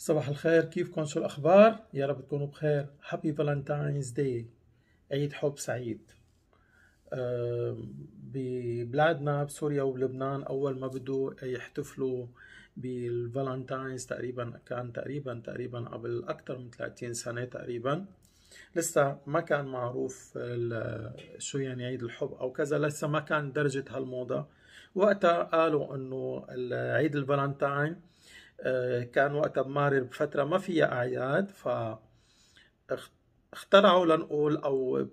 صباح الخير كيفكم شو الأخبار؟ يا رب تكونوا بخير هابي فالنتاينز داي عيد حب سعيد ببلادنا بسوريا ولبنان أول ما بدوا يحتفلوا بالفالنتاينز تقريبا كان تقريبا تقريبا قبل أكثر من 30 سنة تقريبا لسه ما كان معروف شو يعني عيد الحب او كذا لسه ما كان درجة هالموضة وقتها قالوا انه عيد الفالنتاين آه، كان وقتها بماري بفترة ما فيها أعياد ف اخترعوا لنقول أو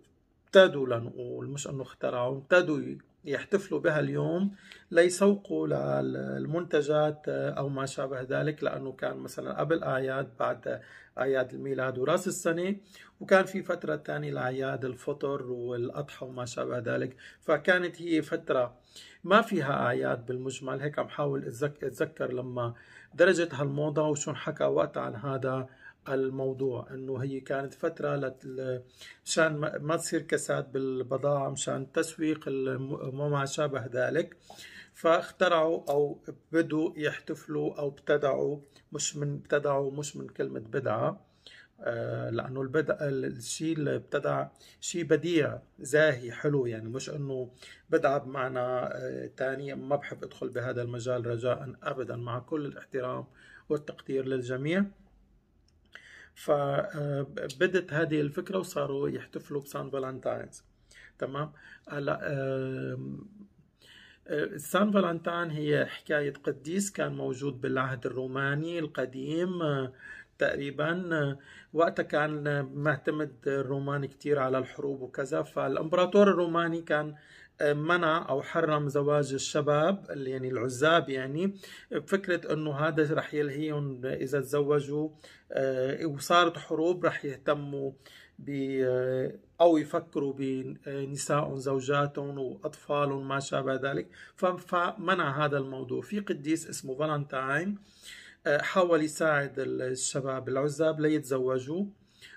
ابتدوا لنقول مش إنه اخترعوا ابتدوا يحتفلوا بها اليوم ليسوقوا للمنتجات آه، او ما شابه ذلك لانه كان مثلا قبل اعياد بعد اعياد الميلاد وراس السنه وكان في فتره ثانيه لاعياد الفطر والاضحى وما شابه ذلك فكانت هي فتره ما فيها اعياد بالمجمل هيك عم حاول اتذكر لما درجه هالموضه وشو حكى وقتها عن هذا الموضوع انه هي كانت فتره مشان ما تصير كساد بالبضاعه مشان تسويق وما شابه ذلك فاخترعوا او بدوا يحتفلوا او ابتدعوا مش من ابتدعوا مش من كلمه بدعه آه، لانه البدع الشيء اللي ابتدع شيء بديع زاهي حلو يعني مش انه بدعه بمعنى ثاني آه، ما بحب ادخل بهذا المجال رجاء ابدا مع كل الاحترام والتقدير للجميع فبدت آه، هذه الفكره وصاروا يحتفلوا بسان فالنتاينز تمام هلا آه، سان فالنتاين هي حكاية قديس كان موجود بالعهد الروماني القديم آه، تقريبا وقتها كان معتمد الرومان كتير على الحروب وكذا فالامبراطور الروماني كان آه، منع او حرم زواج الشباب يعني العزاب يعني بفكره انه هذا رح يلهيهم اذا تزوجوا آه، وصارت حروب رح يهتموا ب آه، او يفكروا بنسائهم زوجاتهم واطفالهم ما شابه ذلك فمنع هذا الموضوع في قديس اسمه فالنتاين حاول يساعد الشباب العزاب ليتزوجوا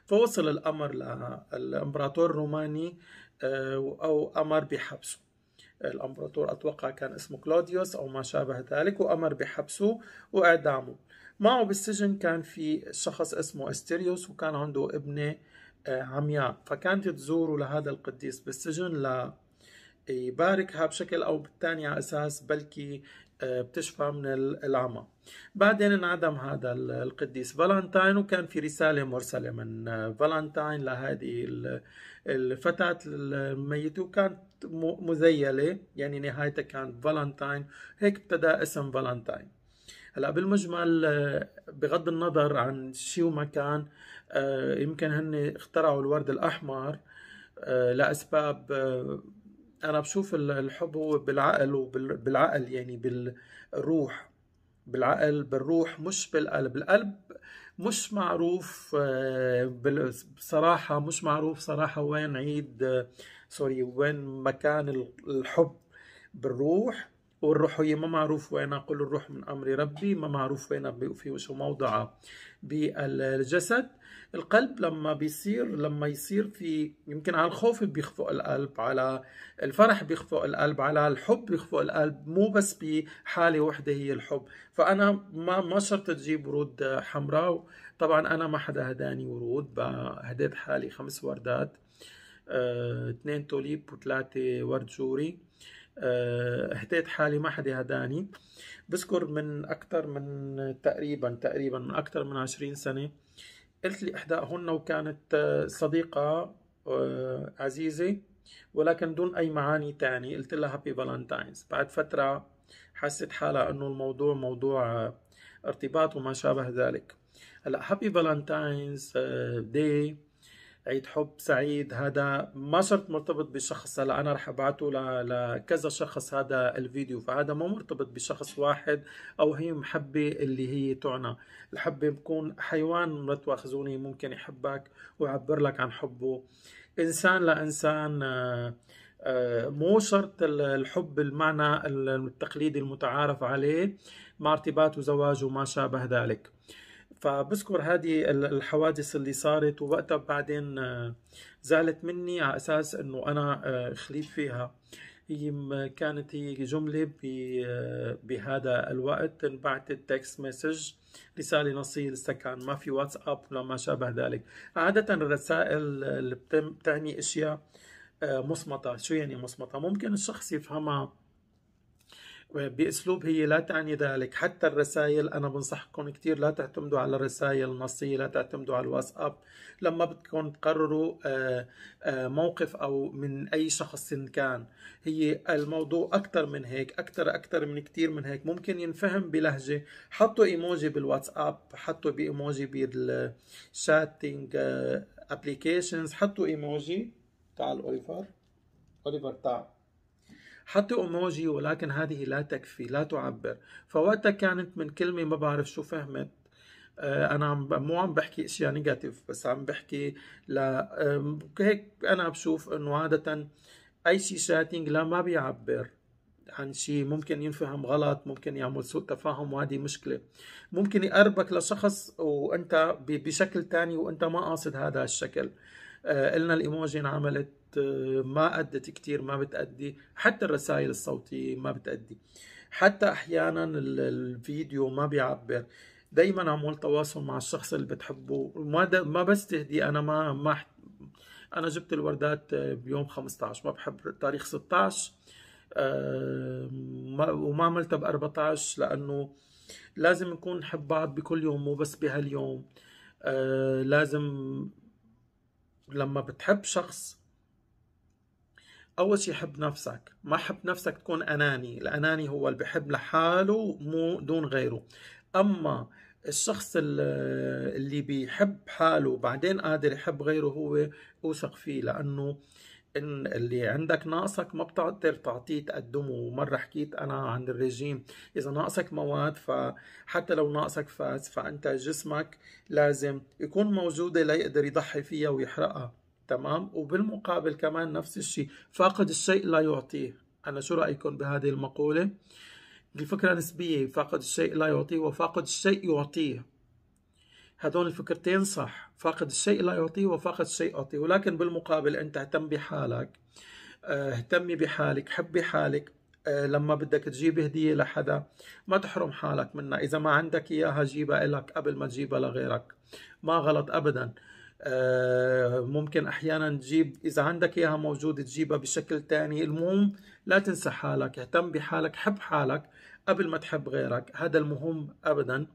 فوصل الامر للامبراطور الروماني آه، أو أمر بحبسه الامبراطور اتوقع كان اسمه كلوديوس او ما شابه ذلك وامر بحبسه واعدامه معه بالسجن كان في شخص اسمه استيريوس وكان عنده ابنه آه، عمياء فكانت تزوره لهذا القديس بالسجن ل يباركها بشكل او بالثاني على اساس بلكي آه، بتشفى من العمى بعدين انعدم هذا القديس فالنتاين وكان في رسالة مرسلة من آه، فالنتاين لهذه الفتاة الميتة وكانت مزيلة يعني نهايتها كانت فالنتاين هيك ابتدى اسم فالنتاين هلا بالمجمل آه، بغض النظر عن شو ما كان يمكن هن اخترعوا الورد الأحمر لأسباب انا بشوف الحب هو بالعقل وبالعقل يعني بالروح بالعقل بالروح مش بالقلب القلب مش معروف آه، بصراحة مش معروف صراحة وين عيد سوري آه، وين مكان الحب بالروح والروح هي ما معروف وين قل الروح من أمر ربي ما معروف وين في شو موضعها بالجسد القلب لما بيصير لما يصير في يمكن على الخوف بيخفق القلب على الفرح بيخفق القلب على الحب بيخفق القلب مو بس بحالة وحدة هي الحب فأنا ما ما شرط تجيب ورود حمراء طبعا أنا ما حدا هداني ورود هديت حالي خمس وردات آه، اثنين توليب وثلاثة ورد جوري هديت آه، حالي ما حدا هداني بذكر من أكثر من تقريبا تقريبا من أكثر من عشرين سنة قلت لي إحداهن وكانت آه، صديقة آه، عزيزة ولكن دون أي معاني تاني قلت لها هابي فالنتاينز بعد فترة حست حالها أنه الموضوع موضوع ارتباط وما شابه ذلك هلا هابي فالنتاينز داي عيد حب سعيد هذا ما شرط مرتبط بشخص هلا انا رح ابعته لكذا شخص هذا الفيديو فهذا ما مرتبط بشخص واحد او هي محبه اللي هي تعنى الحبه بكون حيوان مرت ممكن يحبك ويعبر لك عن حبه انسان لانسان آه، آه، مو شرط الحب المعنى التقليدي المتعارف عليه مع ارتباط وزواج وما شابه ذلك فبذكر هذه الحوادث اللي صارت ووقتها بعدين آه، زعلت مني على اساس انه انا آه، خليت فيها هي كانت هي جملة آه، بهذا الوقت انبعت تكست مسج رسالة نصية لسه كان ما في واتساب ولا ما شابه ذلك عادة الرسائل اللي بتعني اشياء مصمتة شو يعني مصمتة ممكن الشخص يفهمها باسلوب هي لا تعني ذلك حتى الرسائل انا بنصحكم كثير لا تعتمدوا على الرسائل النصيه لا تعتمدوا على الواتساب لما بدكم تقرروا آه، آه، موقف او من اي شخص كان هي الموضوع اكثر من هيك اكثر اكثر من كثير من هيك ممكن ينفهم بلهجه حطوا ايموجي بالواتساب حطوا بايموجي بالشاتنج ابلكيشنز آه، حطوا ايموجي تعال اوليفر اوليفر تعال حطوا إيموجي ولكن هذه لا تكفي لا تعبر فوقتها كانت من كلمة ما بعرف شو فهمت آه، انا عم مو عم بحكي اشياء نيجاتيف بس عم بحكي ل هيك انا بشوف انه عاده اي شيء شاتنج لا ما بيعبر عن شيء ممكن ينفهم غلط ممكن يعمل سوء تفاهم وهذه مشكله ممكن يقربك لشخص وانت بشكل تاني وانت ما قاصد هذا الشكل آه، قلنا الايموجي انعملت آه، ما أدت كثير ما بتأدي حتى الرسائل الصوتية ما بتأدي حتى أحيانا الفيديو ما بيعبر دايما عمول تواصل مع الشخص اللي بتحبه ما ما تهدي انا ما ما انا جبت الوردات آه، بيوم 15 ما بحب تاريخ 16 وما عملتها ب 14 لانه لازم نكون نحب بعض بكل يوم مو بس بهاليوم لازم لما بتحب شخص أول شي حب نفسك ما حب نفسك تكون أناني الأناني هو اللي بحب لحاله مو دون غيره أما الشخص اللي بيحب حاله وبعدين قادر يحب غيره هو أوثق فيه لأنه ان اللي عندك ناقصك ما بتقدر تعطيه تقدمه ومره حكيت انا عن الرجيم اذا ناقصك مواد فحتى لو ناقصك فاس فانت جسمك لازم يكون موجوده ليقدر يضحي فيها ويحرقها تمام وبالمقابل كمان نفس الشيء فاقد الشيء لا يعطيه انا شو رايكم بهذه المقوله الفكره نسبيه فاقد الشيء لا يعطيه وفاقد الشيء يعطيه هذول الفكرتين صح فاقد الشيء لا يعطيه وفاقد الشيء أعطيه ولكن بالمقابل أنت اهتم بحالك آه، اهتمي بحالك حبي حالك آه، لما بدك تجيب هدية لحدا ما تحرم حالك منها إذا ما عندك إياها جيبها لك قبل ما تجيبها لغيرك ما غلط أبدا آه، ممكن أحيانا تجيب إذا عندك إياها موجودة تجيبها بشكل تاني المهم لا تنسى حالك اهتم بحالك حب حالك قبل ما تحب غيرك هذا المهم أبدا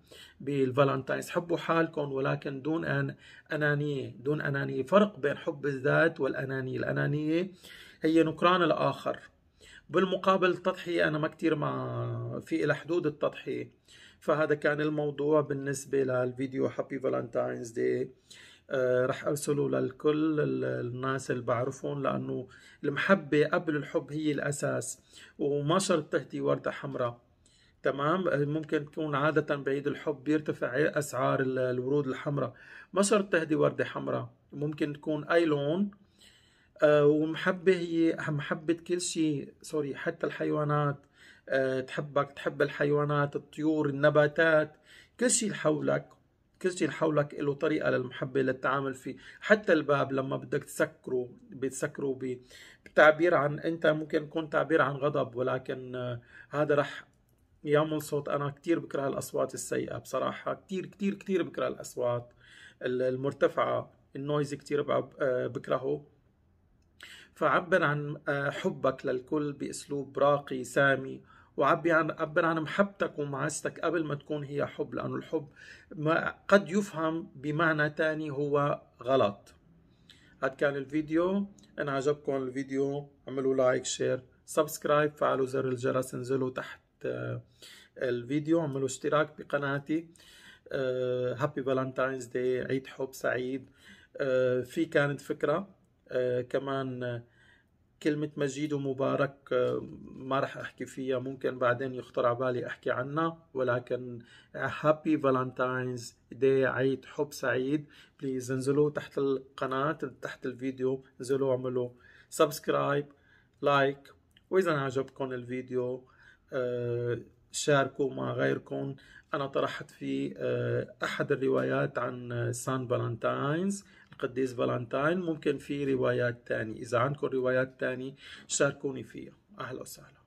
بالفالنتاينز حبوا حالكم ولكن دون أن أنانية دون أنانية فرق بين حب الذات والأنانية الأنانية هي نكران الآخر بالمقابل التضحية أنا ما كتير مع في إلى حدود التضحية فهذا كان الموضوع بالنسبة للفيديو هابي فالنتاينز داي رح ارسله للكل الناس اللي بعرفهم لانه المحبه قبل الحب هي الاساس وما شرط تهدي ورده حمراء تمام ممكن تكون عادة بعيد الحب بيرتفع أسعار الورود الحمراء ما شرط تهدي وردة حمراء ممكن تكون أي لون آه، ومحبة هي محبة كل شيء سوري حتى الحيوانات آه، تحبك تحب الحيوانات الطيور النباتات كل شيء حولك كل شيء حولك له طريقة للمحبة للتعامل فيه حتى الباب لما بدك تسكره بتسكره بتعبير عن انت ممكن يكون تعبير عن غضب ولكن آه، هذا رح يا صوت انا كثير بكره الاصوات السيئه بصراحه كثير كثير كثير بكره الاصوات المرتفعه النويز كثير آه، بكرهه فعبر عن آه، حبك للكل باسلوب راقي سامي وعبي عن عبر عن محبتك ومعاستك قبل ما تكون هي حب لانه الحب ما قد يفهم بمعنى ثاني هو غلط هاد كان الفيديو ان عجبكم الفيديو اعملوا لايك شير سبسكرايب فعلوا زر الجرس انزلوا تحت آه، الفيديو اعملوا اشتراك بقناتي هابي فالنتاينز داي عيد حب سعيد آه، في كانت فكرة آه، كمان كلمة مجيد ومبارك ما راح أحكي فيها ممكن بعدين يخطر على بالي أحكي عنها ولكن هابي فالنتاينز داي عيد حب سعيد بليز انزلوا تحت القناة تحت الفيديو انزلوا اعملوا سبسكرايب لايك وإذا عجبكم الفيديو آه، شاركوا مع غيركم أنا طرحت في آه، أحد الروايات عن سان آه، فالنتاينز القديس فالنتاين ممكن في روايات تانية إذا عندكم روايات تانية شاركوني فيها أهلا وسهلا